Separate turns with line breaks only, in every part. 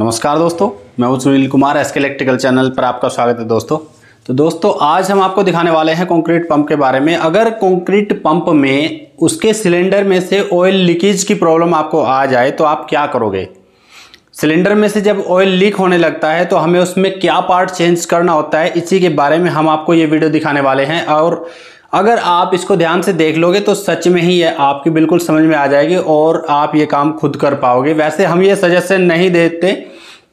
नमस्कार दोस्तों मैं हूं Sunil Kumar SK electrical channel पर आपका स्वागत है दोस्तों तो दोस्तों आज हम आपको दिखाने वाले हैं कंक्रीट पंप के बारे में अगर कंक्रीट पंप में उसके सिलेंडर में से ऑयल लीकेज की प्रॉब्लम आपको आ जाए तो आप क्या करोगे सिलेंडर में से जब ऑयल लीक होने लगता है तो हमें उसमें क्या पार्ट चेंज करना होता है इसी के बारे में हम आपको ये वीडियो दिखाने वाले हैं और अगर आप इसको ध्यान से देख लोगे तो सच में ही ये आपकी बिल्कुल समझ में आ जाएगी और आप ये काम खुद कर पाओगे वैसे हम ये सजेशन नहीं देते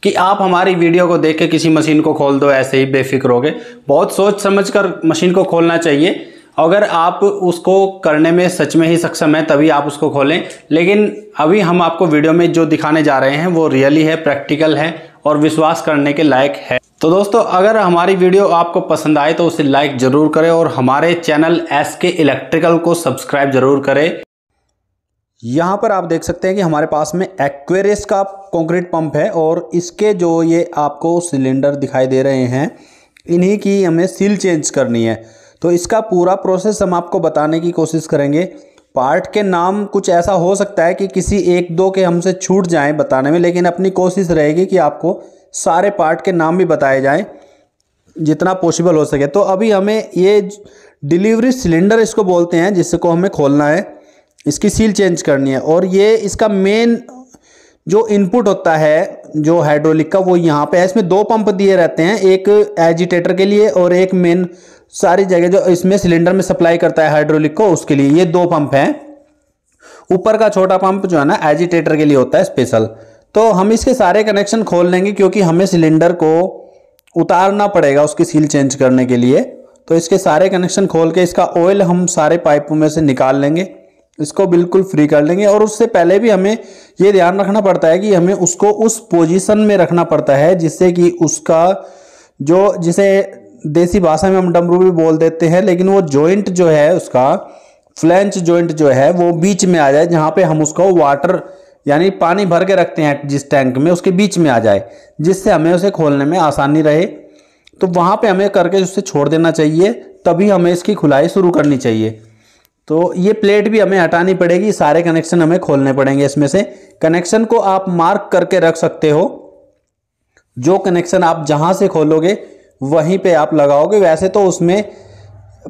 कि आप हमारी वीडियो को देख के किसी मशीन को खोल दो ऐसे ही बेफिक्र होगे बहुत सोच समझ कर मशीन को खोलना चाहिए अगर आप उसको करने में सच में ही सक्षम है तभी आप उसको खोलें लेकिन अभी हम आपको वीडियो में जो दिखाने जा रहे हैं वो रियली है प्रैक्टिकल है और विश्वास करने के लायक है तो दोस्तों अगर हमारी वीडियो आपको पसंद आए तो उसे लाइक ज़रूर करें और हमारे चैनल एस के इलेक्ट्रिकल को सब्सक्राइब ज़रूर करें यहाँ पर आप देख सकते हैं कि हमारे पास में एक्वेरियस का कंक्रीट पंप है और इसके जो ये आपको सिलेंडर दिखाई दे रहे हैं इन्हीं की हमें सील चेंज करनी है तो इसका पूरा प्रोसेस हम आपको बताने की कोशिश करेंगे पार्ट के नाम कुछ ऐसा हो सकता है कि किसी एक दो के हमसे छूट जाएं बताने में लेकिन अपनी कोशिश रहेगी कि आपको सारे पार्ट के नाम भी बताए जाएं जितना पॉसिबल हो सके तो अभी हमें ये डिलीवरी सिलेंडर इसको बोलते हैं जिसको हमें खोलना है इसकी सील चेंज करनी है और ये इसका मेन जो इनपुट होता है जो हाइड्रोलिक का वो यहाँ पे है इसमें दो पंप दिए रहते हैं एक एजिटेटर के लिए और एक मेन सारी जगह जो इसमें सिलेंडर में सप्लाई करता है हाइड्रोलिक को उसके लिए ये दो पंप हैं ऊपर का छोटा पंप जो है ना एजिटेटर के लिए होता है स्पेशल तो हम इसके सारे कनेक्शन खोल लेंगे क्योंकि हमें सिलेंडर को उतारना पड़ेगा उसकी सील चेंज करने के लिए तो इसके सारे कनेक्शन खोल के इसका ऑयल हम सारे पाइपों में से निकाल लेंगे इसको बिल्कुल फ्री कर लेंगे और उससे पहले भी हमें ये ध्यान रखना पड़ता है कि हमें उसको उस पोजीशन में रखना पड़ता है जिससे कि उसका जो जिसे देसी भाषा में हम डमरू भी बोल देते हैं लेकिन वो जॉइंट जो है उसका फ्लेंच जॉइंट जो है वो बीच में आ जाए जहाँ पे हम उसको वाटर यानी पानी भर के रखते हैं जिस टैंक में उसके बीच में आ जाए जिससे हमें उसे खोलने में आसानी रहे तो वहाँ पे हमें करके उसे छोड़ देना चाहिए तभी हमें इसकी खुलाई शुरू करनी चाहिए तो ये प्लेट भी हमें हटानी पड़ेगी सारे कनेक्शन हमें खोलने पड़ेंगे इसमें से कनेक्शन को आप मार्क करके रख सकते हो जो कनेक्शन आप जहाँ से खोलोगे वहीं पे आप लगाओगे वैसे तो उसमें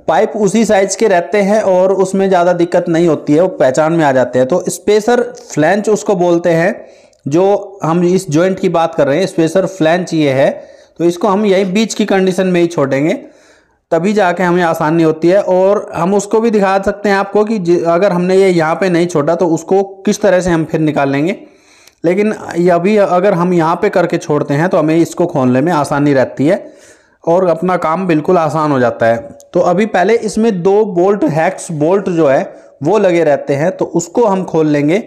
पाइप उसी साइज के रहते हैं और उसमें ज़्यादा दिक्कत नहीं होती है वो पहचान में आ जाते हैं तो स्पेसर फ्लैंच उसको बोलते हैं जो हम इस जॉइंट की बात कर रहे हैं स्पेसर फ्लैंच ये है तो इसको हम यहीं बीच की कंडीशन में ही छोड़ेंगे तभी जाके हमें आसानी होती है और हम उसको भी दिखा सकते हैं आपको कि अगर हमने ये यहाँ पे नहीं छोड़ा तो उसको किस तरह से हम फिर निकाल लेंगे लेकिन अभी अगर हम यहाँ पे करके छोड़ते हैं तो हमें इसको खोलने में आसानी रहती है और अपना काम बिल्कुल आसान हो जाता है तो अभी पहले इसमें दो बोल्ट हैक्स बोल्ट जो है वो लगे रहते हैं तो उसको हम खोल लेंगे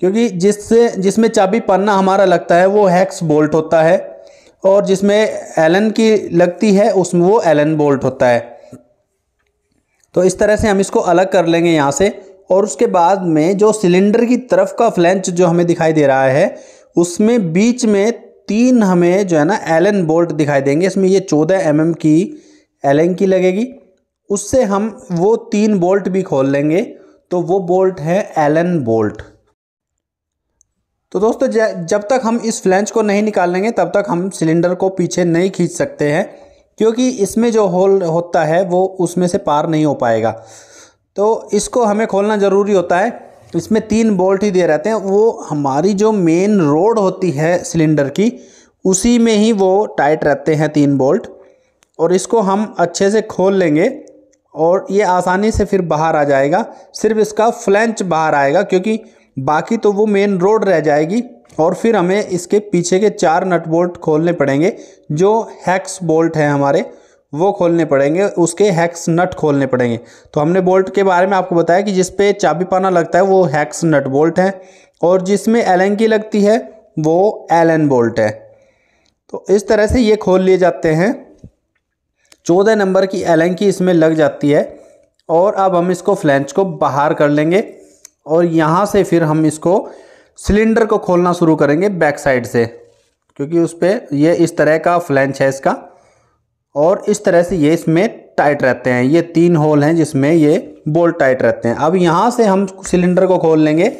क्योंकि जिससे जिसमें चाबी पन्ना हमारा लगता है वो हैक्स बोल्ट होता है और जिसमें एलन की लगती है उसमें वो एलन बोल्ट होता है तो इस तरह से हम इसको अलग कर लेंगे यहाँ से और उसके बाद में जो सिलेंडर की तरफ का फ्लेंच जो हमें दिखाई दे रहा है उसमें बीच में तीन हमें जो है ना एलन बोल्ट दिखाई देंगे इसमें ये चौदह एम की एलन की लगेगी उससे हम वो तीन बोल्ट भी खोल लेंगे तो वो बोल्ट है एलन बोल्ट तो दोस्तों जब तक हम इस फ्लेंच को नहीं निकाल लेंगे तब तक हम सिलेंडर को पीछे नहीं खींच सकते हैं क्योंकि इसमें जो होल होता है वो उसमें से पार नहीं हो पाएगा तो इसको हमें खोलना ज़रूरी होता है तो इसमें तीन बोल्ट ही दे रहते हैं वो हमारी जो मेन रोड होती है सिलेंडर की उसी में ही वो टाइट रहते हैं तीन बोल्ट और इसको हम अच्छे से खोल लेंगे और ये आसानी से फिर बाहर आ जाएगा सिर्फ इसका फ्लैंच बाहर आएगा क्योंकि बाकी तो वो मेन रोड रह जाएगी और फिर हमें इसके पीछे के चार नट बोल्ट खोलने पड़ेंगे जो हैक्स बोल्ट हैं हमारे वो खोलने पड़ेंगे उसके हैक्स नट खोलने पड़ेंगे तो हमने बोल्ट के बारे में आपको बताया कि जिस पे चाबी पाना लगता है वो हैक्स नट बोल्ट है और जिसमें एलन की लगती है वो एलन बोल्ट है तो इस तरह से ये खोल लिए जाते हैं चौदह नंबर की एलन की इसमें लग जाती है और अब हम इसको फ्लैंच को बाहर कर लेंगे और यहाँ से फिर हम इसको सिलेंडर को खोलना शुरू करेंगे बैक साइड से क्योंकि उस पर यह इस तरह का फ्लैंच है इसका और इस तरह से ये इसमें टाइट रहते हैं ये तीन होल हैं जिसमें ये बोल्ट टाइट रहते हैं अब यहाँ से हम सिलेंडर को खोल लेंगे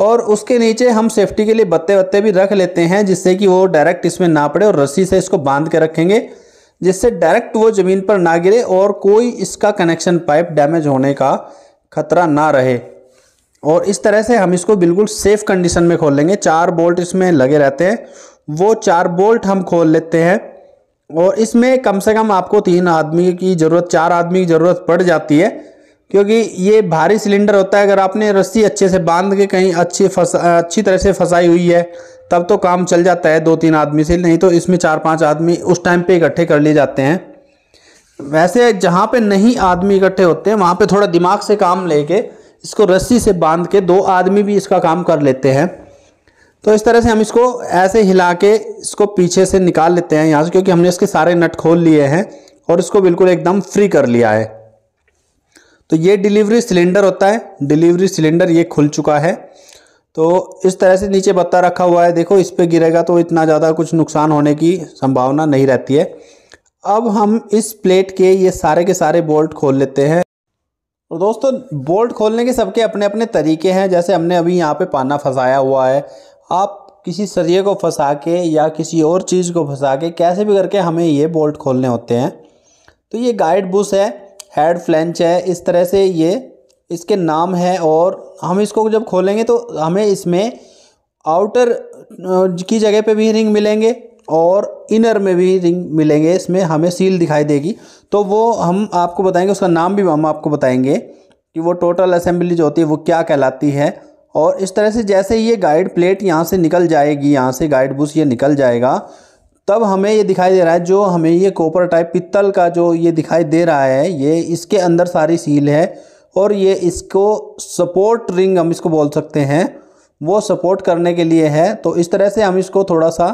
और उसके नीचे हम सेफ्टी के लिए बत्ते वत्ते भी रख लेते हैं जिससे कि वो डायरेक्ट इसमें ना पड़े और रस्सी से इसको बांध के रखेंगे जिससे डायरेक्ट वो ज़मीन पर ना गिरे और कोई इसका कनेक्शन पाइप डैमेज होने का खतरा ना रहे और इस तरह से हम इसको बिल्कुल सेफ़ कंडीशन में खोल लेंगे चार बोल्ट इसमें लगे रहते हैं वो चार बोल्ट हम खोल लेते हैं और इसमें कम से कम आपको तीन आदमी की ज़रूरत चार आदमी की ज़रूरत पड़ जाती है क्योंकि ये भारी सिलेंडर होता है अगर आपने रस्सी अच्छे से बांध के कहीं अच्छी फसा अच्छी तरह से फंसाई हुई है तब तो काम चल जाता है दो तीन आदमी से नहीं तो इसमें चार पांच आदमी उस टाइम पे इकट्ठे कर लिए जाते हैं वैसे जहाँ पे नहीं आदमी इकट्ठे होते हैं वहाँ पर थोड़ा दिमाग से काम ले इसको रस्सी से बांध के दो आदमी भी इसका काम कर लेते हैं तो इस तरह से हम इसको ऐसे हिला के इसको पीछे से निकाल लेते हैं यहाँ से क्योंकि हमने इसके सारे नट खोल लिए हैं और इसको बिल्कुल एकदम फ्री कर लिया है तो ये डिलीवरी सिलेंडर होता है डिलीवरी सिलेंडर ये खुल चुका है तो इस तरह से नीचे बत्ता रखा हुआ है देखो इस पर गिरेगा तो इतना ज़्यादा कुछ नुकसान होने की संभावना नहीं रहती है अब हम इस प्लेट के ये सारे के सारे बोल्ट खोल लेते हैं और तो दोस्तों बोल्ट खोलने के सबके अपने अपने तरीके हैं जैसे हमने अभी यहाँ पे पाना फंसाया हुआ है आप किसी सरिये को फंसा के या किसी और चीज़ को फंसा के कैसे भी करके हमें ये बोल्ट खोलने होते हैं तो ये गाइड बुश है हेड फ्लेंच है इस तरह से ये इसके नाम है और हम इसको जब खोलेंगे तो हमें इसमें आउटर की जगह पे भी रिंग मिलेंगे और इनर में भी रिंग मिलेंगे इसमें हमें सील दिखाई देगी तो वो हम आपको बताएंगे उसका नाम भी हम आपको बताएंगे कि वो टोटल असेंबली जो होती है वो क्या कहलाती है और इस तरह से जैसे ये गाइड प्लेट यहाँ से निकल जाएगी यहाँ से गाइड बुश ये निकल जाएगा तब हमें ये दिखाई दे रहा है जो हमें ये कॉपर टाइप पित्तल का जो ये दिखाई दे रहा है ये इसके अंदर सारी सील है और ये इसको सपोर्ट रिंग हम इसको बोल सकते हैं वो सपोर्ट करने के लिए है तो इस तरह से हम इसको थोड़ा सा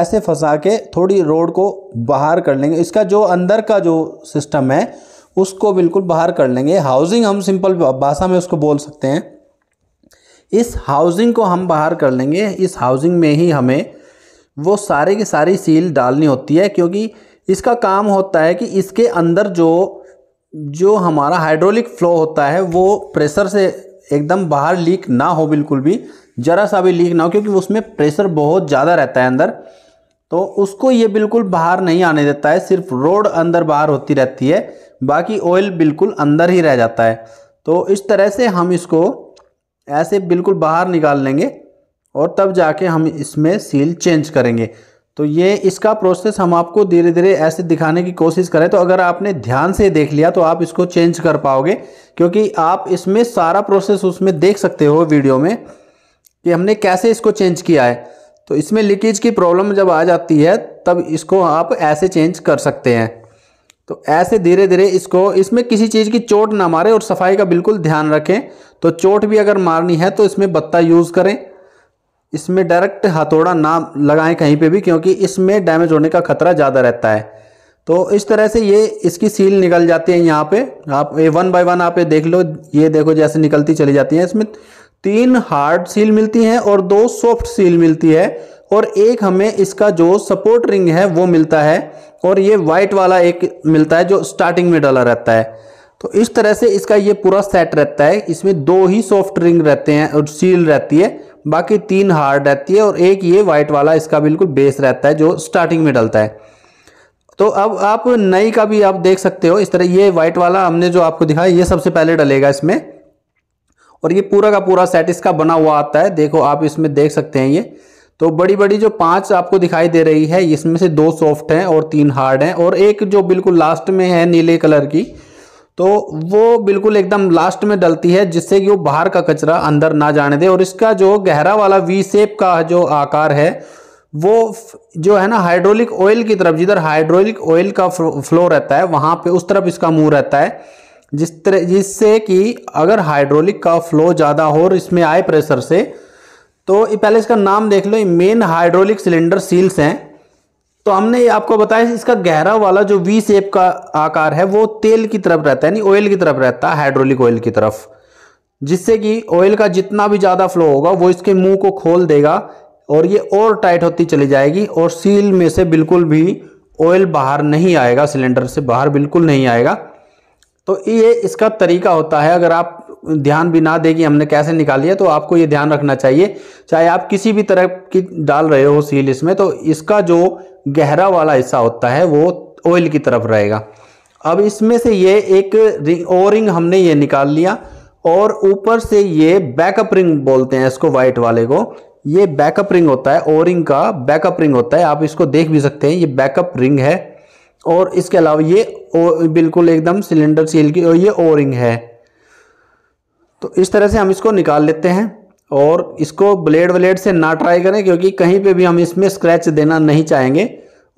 ऐसे फंसा के थोड़ी रोड को बाहर कर लेंगे इसका जो अंदर का जो सिस्टम है उसको बिल्कुल बाहर कर लेंगे हाउसिंग हम सिंपल भाषा में उसको बोल सकते हैं इस हाउसिंग को हम बाहर कर लेंगे इस हाउसिंग में ही हमें वो सारे की सारी सील डालनी होती है क्योंकि इसका काम होता है कि इसके अंदर जो जो हमारा हाइड्रोलिक फ्लो होता है वो प्रेशर से एकदम बाहर लीक ना हो बिल्कुल भी ज़रा सा भी लीक ना हो क्योंकि उसमें प्रेशर बहुत ज़्यादा रहता है अंदर तो उसको ये बिल्कुल बाहर नहीं आने देता है सिर्फ रोड अंदर बाहर होती रहती है बाकी ऑयल बिल्कुल अंदर ही रह जाता है तो इस तरह से हम इसको ऐसे बिल्कुल बाहर निकाल लेंगे और तब जाके हम इसमें सील चेंज करेंगे तो ये इसका प्रोसेस हम आपको धीरे धीरे ऐसे दिखाने की कोशिश करें तो अगर आपने ध्यान से देख लिया तो आप इसको चेंज कर पाओगे क्योंकि आप इसमें सारा प्रोसेस उसमें देख सकते हो वीडियो में कि हमने कैसे इसको चेंज किया है तो इसमें लीकेज की प्रॉब्लम जब आ जाती है तब इसको आप ऐसे चेंज कर सकते हैं तो ऐसे धीरे धीरे इसको इसमें किसी चीज़ की चोट ना मारे और सफाई का बिल्कुल ध्यान रखें तो चोट भी अगर मारनी है तो इसमें बत्ता यूज़ करें इसमें डायरेक्ट हथौड़ा ना लगाएं कहीं पे भी क्योंकि इसमें डैमेज होने का खतरा ज़्यादा रहता है तो इस तरह से ये इसकी सील निकल जाती है यहाँ पे आप ये वन बाय वन आप ये देख लो ये देखो जैसे निकलती चली जाती है इसमें तीन हार्ड सील मिलती है और दो सॉफ्ट सील मिलती है और एक हमें इसका जो सपोर्ट रिंग है वो मिलता है और ये वाइट वाला एक मिलता है जो स्टार्टिंग में डाला रहता है तो इस तरह से इसका ये पूरा सेट रहता है इसमें दो ही सॉफ्ट रिंग रहते हैं और सील रहती है बाकी तीन हार्ड रहती है और एक ये वाइट वाला इसका बिल्कुल बेस रहता है जो स्टार्टिंग में डलता है तो अब आप नई का भी आप देख सकते हो इस तरह ये वाइट वाला हमने जो आपको दिखाया ये सबसे पहले डलेगा इसमें और ये पूरा का पूरा सेट इसका बना हुआ आता है देखो आप इसमें देख सकते हैं ये तो बड़ी बड़ी जो पांच आपको दिखाई दे रही है इसमें से दो सॉफ्ट हैं और तीन हार्ड हैं और एक जो बिल्कुल लास्ट में है नीले कलर की तो वो बिल्कुल एकदम लास्ट में डलती है जिससे कि वो बाहर का कचरा अंदर ना जाने दे और इसका जो गहरा वाला वी सेप का जो आकार है वो जो है ना हाइड्रोलिक ऑयल की तरफ जिधर हाइड्रोलिक ऑयल का फ्लो रहता है वहाँ पे उस तरफ इसका मुंह रहता है जिस तरह जिससे कि अगर हाइड्रोलिक का फ्लो ज़्यादा हो और इसमें आए प्रेशर से तो पहले इसका नाम देख लो ये मेन हाइड्रोलिक सिलेंडर सील्स हैं तो हमने आपको बताया इसका गहरा वाला जो वी सेप का आकार है वो तेल की तरफ रहता है यानी ऑयल की तरफ रहता है हाइड्रोलिक ऑयल की तरफ जिससे कि ऑयल का जितना भी ज़्यादा फ्लो होगा वो इसके मुंह को खोल देगा और ये और टाइट होती चली जाएगी और सील में से बिल्कुल भी ऑयल बाहर नहीं आएगा सिलेंडर से बाहर बिल्कुल नहीं आएगा तो ये इसका तरीका होता है अगर आप ध्यान भी ना देगी हमने कैसे निकाली है तो आपको ये ध्यान रखना चाहिए चाहे आप किसी भी तरह की डाल रहे हो सील इसमें तो इसका जो गहरा वाला हिस्सा होता है वो ऑयल की तरफ रहेगा अब इसमें से ये एक रिंग ओ रिंग हमने ये निकाल लिया और ऊपर से ये बैकअप रिंग बोलते हैं इसको वाइट वाले को ये बैकअप रिंग होता है ओ रिंग का बैकअप रिंग होता है आप इसको देख भी सकते हैं ये बैकअप रिंग है और इसके अलावा ये बिल्कुल एकदम सिलेंडर सील की और ये ओरिंग है तो इस तरह से हम इसको निकाल लेते हैं और इसको ब्लेड व्लेड से ना ट्राई करें क्योंकि कहीं पे भी हम इसमें स्क्रैच देना नहीं चाहेंगे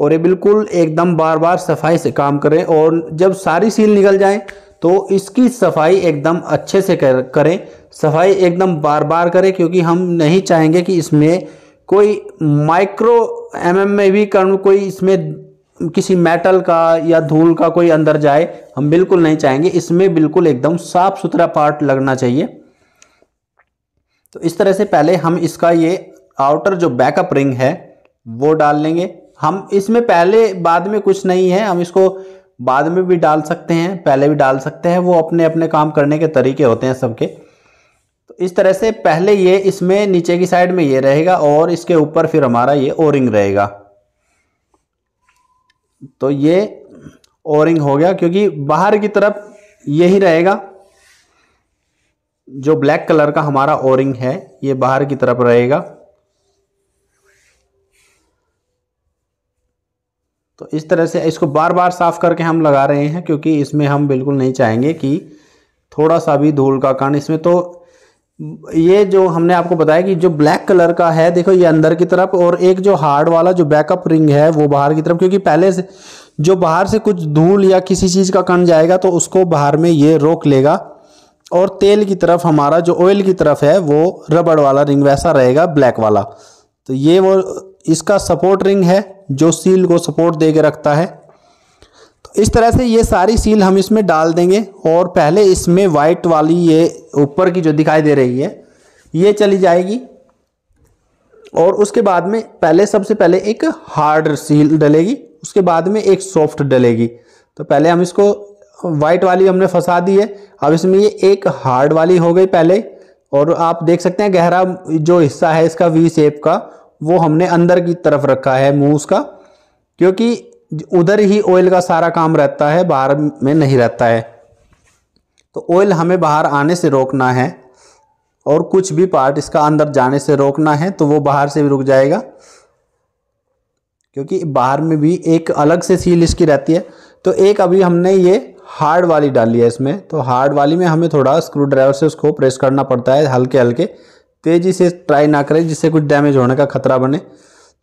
और ये बिल्कुल एकदम बार बार सफाई से काम करें और जब सारी सील निकल जाए तो इसकी सफाई एकदम अच्छे से कर, करें सफाई एकदम बार बार करें क्योंकि हम नहीं चाहेंगे कि इसमें कोई माइक्रो एमएम में भी कोई इसमें किसी मेटल का या धूल का कोई अंदर जाए हम बिल्कुल नहीं चाहेंगे इसमें बिल्कुल एकदम साफ सुथरा पार्ट लगना चाहिए तो इस तरह से पहले हम इसका ये आउटर जो बैकअप रिंग है वो डाल लेंगे हम इसमें पहले बाद में कुछ नहीं है हम इसको बाद में भी डाल सकते हैं पहले भी डाल सकते हैं वो अपने अपने काम करने के तरीके होते हैं सबके तो इस तरह से पहले ये इसमें नीचे की साइड में ये रहेगा और इसके ऊपर फिर हमारा ये ओरिंग रहेगा तो ये ओरिंग हो गया क्योंकि बाहर की तरफ यही रहेगा जो ब्लैक कलर का हमारा ओरिंग है ये बाहर की तरफ रहेगा तो इस तरह से इसको बार बार साफ करके हम लगा रहे हैं क्योंकि इसमें हम बिल्कुल नहीं चाहेंगे कि थोड़ा सा भी धूल का कण इसमें तो ये जो हमने आपको बताया कि जो ब्लैक कलर का है देखो ये अंदर की तरफ और एक जो हार्ड वाला जो बैकअप रिंग है वो बाहर की तरफ क्योंकि पहले से जो बाहर से कुछ धूल या किसी चीज़ का कण जाएगा तो उसको बाहर में ये रोक लेगा और तेल की तरफ हमारा जो ऑयल की तरफ है वो रबड़ वाला रिंग वैसा रहेगा ब्लैक वाला तो ये वो इसका सपोर्ट रिंग है जो सील को सपोर्ट दे के रखता है तो इस तरह से ये सारी सील हम इसमें डाल देंगे और पहले इसमें वाइट वाली ये ऊपर की जो दिखाई दे रही है ये चली जाएगी और उसके बाद में पहले सबसे पहले एक हार्ड सील डलेगी उसके बाद में एक सॉफ्ट डलेगी तो पहले हम इसको वाइट वाली हमने फंसा दी है अब इसमें ये एक हार्ड वाली हो गई पहले और आप देख सकते हैं गहरा जो हिस्सा है इसका वी सेप का वो हमने अंदर की तरफ रखा है मूस का क्योंकि उधर ही ऑयल का सारा काम रहता है बाहर में नहीं रहता है तो ऑयल हमें बाहर आने से रोकना है और कुछ भी पार्ट इसका अंदर जाने से रोकना है तो वो बाहर से भी रुक जाएगा क्योंकि बाहर में भी एक अलग से सील इसकी रहती है तो एक अभी हमने ये हार्ड वाली डाली है इसमें तो हार्ड वाली में हमें थोड़ा स्क्रू ड्राइवर से उसको प्रेस करना पड़ता है हल्के हल्के तेज़ी से ट्राई ना करें जिससे कुछ डैमेज होने का खतरा बने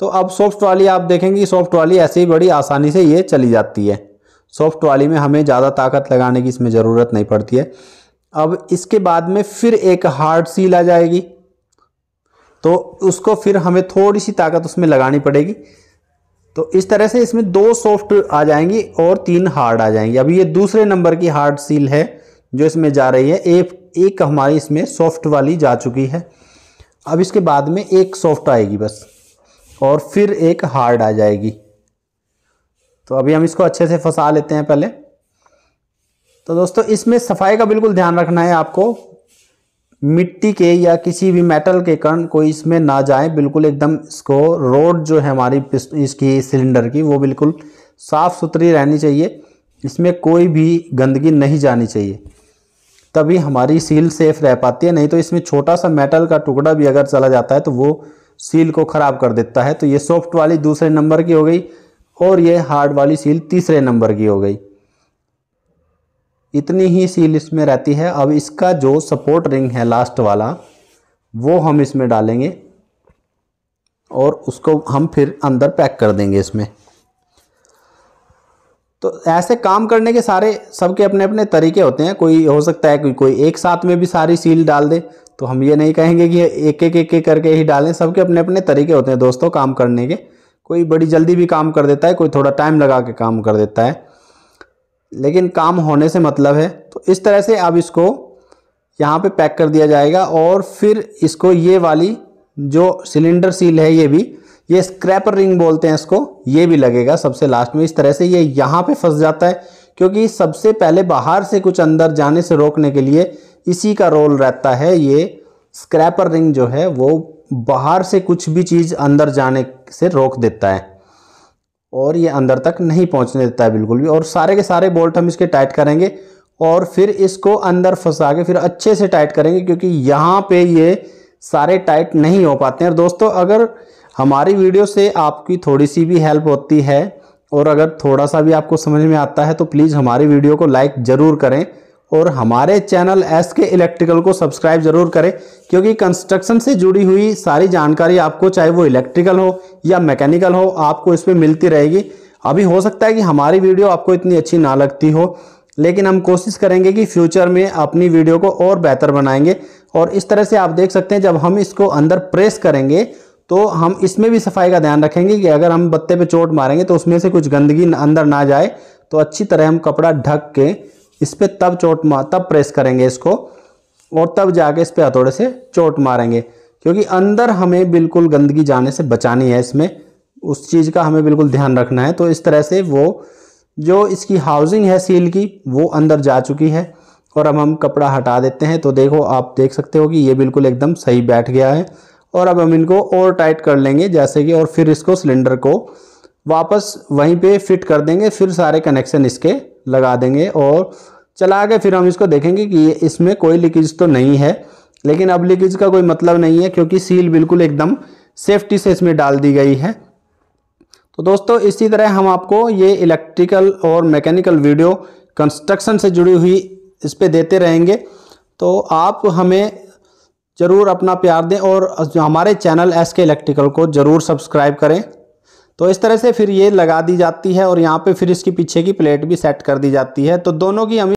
तो अब सॉफ्ट वाली आप देखेंगे सॉफ्ट वाली ऐसे ही बड़ी आसानी से ये चली जाती है सॉफ्ट वाली में हमें ज़्यादा ताकत लगाने की इसमें ज़रूरत नहीं पड़ती है अब इसके बाद में फिर एक हार्ड सील आ जाएगी तो उसको फिर हमें थोड़ी सी ताकत उसमें लगानी पड़ेगी तो इस तरह से इसमें दो सॉफ्ट आ जाएंगी और तीन हार्ड आ जाएंगी अभी ये दूसरे नंबर की हार्ड सील है जो इसमें जा रही है एक एक हमारी इसमें सॉफ्ट वाली जा चुकी है अब इसके बाद में एक सॉफ्ट आएगी बस और फिर एक हार्ड आ जाएगी तो अभी हम इसको अच्छे से फंसा लेते हैं पहले तो दोस्तों इसमें सफाई का बिल्कुल ध्यान रखना है आपको मिट्टी के या किसी भी मेटल के कण कोई इसमें ना जाए बिल्कुल एकदम इसको रोड जो है हमारी इसकी सिलेंडर की वो बिल्कुल साफ़ सुथरी रहनी चाहिए इसमें कोई भी गंदगी नहीं जानी चाहिए तभी हमारी सील सेफ रह पाती है नहीं तो इसमें छोटा सा मेटल का टुकड़ा भी अगर चला जाता है तो वो सील को ख़राब कर देता है तो ये सॉफ्ट वाली दूसरे नंबर की हो गई और ये हार्ड वाली सील तीसरे नंबर की हो गई इतनी ही सील इसमें रहती है अब इसका जो सपोर्ट रिंग है लास्ट वाला वो हम इसमें डालेंगे और उसको हम फिर अंदर पैक कर देंगे इसमें तो ऐसे काम करने के सारे सबके अपने अपने तरीके होते हैं कोई हो सकता है कि कोई एक साथ में भी सारी सील डाल दे तो हम ये नहीं कहेंगे कि एक एक एक एक करके ही डालें सबके अपने अपने तरीके होते हैं दोस्तों काम करने के कोई बड़ी जल्दी भी काम कर देता है कोई थोड़ा टाइम लगा के काम कर देता है लेकिन काम होने से मतलब है तो इस तरह से अब इसको यहाँ पे पैक कर दिया जाएगा और फिर इसको ये वाली जो सिलेंडर सील है ये भी ये स्क्रैपर रिंग बोलते हैं इसको ये भी लगेगा सबसे लास्ट में इस तरह से ये यहाँ पे फंस जाता है क्योंकि सबसे पहले बाहर से कुछ अंदर जाने से रोकने के लिए इसी का रोल रहता है ये स्क्रैपर रिंग जो है वो बाहर से कुछ भी चीज़ अंदर जाने से रोक देता है और ये अंदर तक नहीं पहुँचने देता है बिल्कुल भी और सारे के सारे बोल्ट हम इसके टाइट करेंगे और फिर इसको अंदर फंसा के फिर अच्छे से टाइट करेंगे क्योंकि यहाँ पे ये सारे टाइट नहीं हो पाते हैं और दोस्तों अगर हमारी वीडियो से आपकी थोड़ी सी भी हेल्प होती है और अगर थोड़ा सा भी आपको समझ में आता है तो प्लीज़ हमारी वीडियो को लाइक ज़रूर करें और हमारे चैनल एस के इलेक्ट्रिकल को सब्सक्राइब जरूर करें क्योंकि कंस्ट्रक्शन से जुड़ी हुई सारी जानकारी आपको चाहे वो इलेक्ट्रिकल हो या मैकेनिकल हो आपको इसमें मिलती रहेगी अभी हो सकता है कि हमारी वीडियो आपको इतनी अच्छी ना लगती हो लेकिन हम कोशिश करेंगे कि फ्यूचर में अपनी वीडियो को और बेहतर बनाएंगे और इस तरह से आप देख सकते हैं जब हम इसको अंदर प्रेस करेंगे तो हम इसमें भी सफाई का ध्यान रखेंगे कि अगर हम बत्ते पे चोट मारेंगे तो उसमें से कुछ गंदगी अंदर ना जाए तो अच्छी तरह हम कपड़ा ढक के इस पर तब चोट मार तब प्रेस करेंगे इसको और तब जाके इस पर हथौड़े से चोट मारेंगे क्योंकि अंदर हमें बिल्कुल गंदगी जाने से बचानी है इसमें उस चीज़ का हमें बिल्कुल ध्यान रखना है तो इस तरह से वो जो इसकी हाउसिंग है सील की वो अंदर जा चुकी है और अब हम कपड़ा हटा देते हैं तो देखो आप देख सकते हो कि ये बिल्कुल एकदम सही बैठ गया है और अब हम इनको और टाइट कर लेंगे जैसे कि और फिर इसको सिलेंडर को वापस वहीं पे फिट कर देंगे फिर सारे कनेक्शन इसके लगा देंगे और चला के फिर हम इसको देखेंगे कि इसमें कोई लीकेज तो नहीं है लेकिन अब लीकेज का कोई मतलब नहीं है क्योंकि सील बिल्कुल एकदम सेफ्टी से इसमें डाल दी गई है तो दोस्तों इसी तरह हम आपको ये इलेक्ट्रिकल और मैकेनिकल वीडियो कंस्ट्रक्शन से जुड़ी हुई इस पर देते रहेंगे तो आप हमें ज़रूर अपना प्यार दें और हमारे चैनल एस के इलेक्ट्रिकल को ज़रूर सब्सक्राइब करें तो इस तरह से फिर ये लगा दी जाती है और यहाँ पे फिर इसकी पीछे की प्लेट भी सेट कर दी जाती है तो दोनों की हमें